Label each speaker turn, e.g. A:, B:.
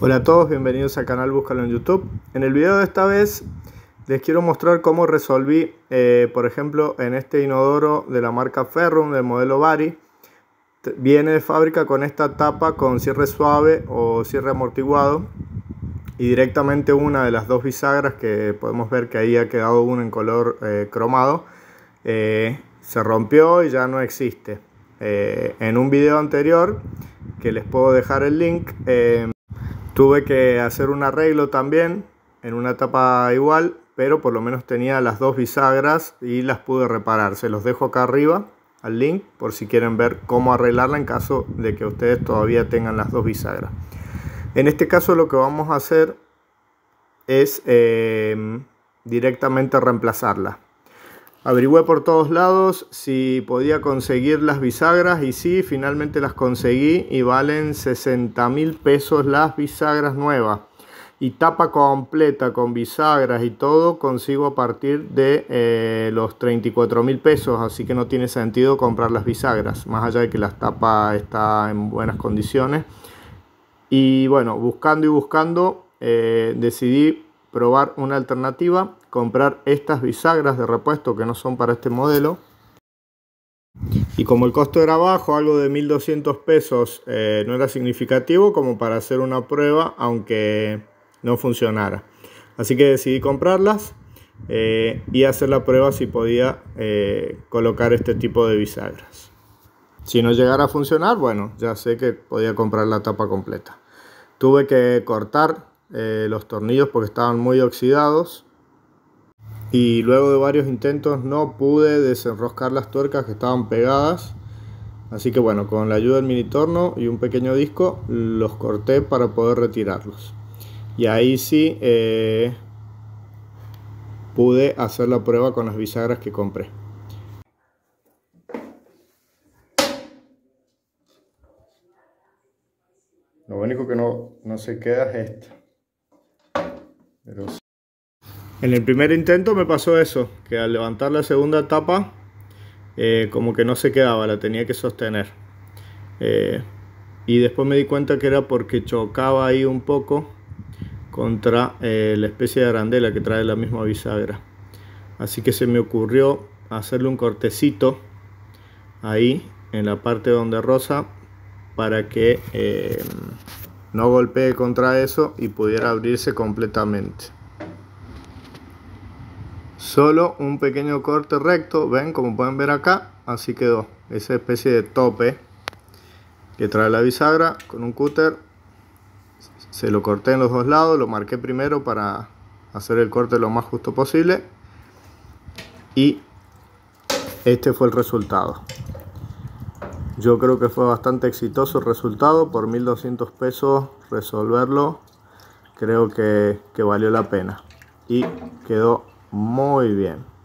A: Hola a todos, bienvenidos al canal Búscalo en YouTube. En el video de esta vez les quiero mostrar cómo resolví, eh, por ejemplo, en este inodoro de la marca Ferrum del modelo Bari. Viene de fábrica con esta tapa con cierre suave o cierre amortiguado y directamente una de las dos bisagras que podemos ver que ahí ha quedado una en color eh, cromado eh, se rompió y ya no existe. en un video anterior que les puedo dejar el link Tuve que hacer un arreglo también en una etapa igual, pero por lo menos tenía las dos bisagras y las pude reparar. Se los dejo acá arriba al link por si quieren ver cómo arreglarla en caso de que ustedes todavía tengan las dos bisagras. En este caso lo que vamos a hacer es eh, directamente reemplazarla. Averigüé por todos lados si podía conseguir las bisagras y sí, finalmente las conseguí y valen 60 mil pesos las bisagras nuevas. Y tapa completa con bisagras y todo consigo a partir de eh, los 34 mil pesos, así que no tiene sentido comprar las bisagras, más allá de que la tapa está en buenas condiciones. Y bueno, buscando y buscando, eh, decidí probar una alternativa, comprar estas bisagras de repuesto que no son para este modelo. Y como el costo era bajo, algo de 1200 pesos eh, no era significativo como para hacer una prueba, aunque no funcionara. Así que decidí comprarlas eh, y hacer la prueba si podía eh, colocar este tipo de bisagras. Si no llegara a funcionar, bueno, ya sé que podía comprar la tapa completa. Tuve que cortar eh, los tornillos porque estaban muy oxidados y luego de varios intentos no pude desenroscar las tuercas que estaban pegadas así que bueno con la ayuda del mini torno y un pequeño disco los corté para poder retirarlos y ahí sí eh, pude hacer la prueba con las bisagras que compré lo único que no, no se queda es esto en el primer intento me pasó eso, que al levantar la segunda tapa, eh, como que no se quedaba, la tenía que sostener. Eh, y después me di cuenta que era porque chocaba ahí un poco contra eh, la especie de arandela que trae la misma bisagra. Así que se me ocurrió hacerle un cortecito ahí en la parte donde rosa para que no golpee contra eso y pudiera abrirse completamente. Solo un pequeño corte recto, ven como pueden ver acá, así quedó. Esa especie de tope que trae la bisagra con un cúter. Se lo corté en los dos lados, lo marqué primero para hacer el corte lo más justo posible. Y este fue el resultado. Yo creo que fue bastante exitoso el resultado, por 1200 pesos resolverlo creo que, que valió la pena y quedó muy bien.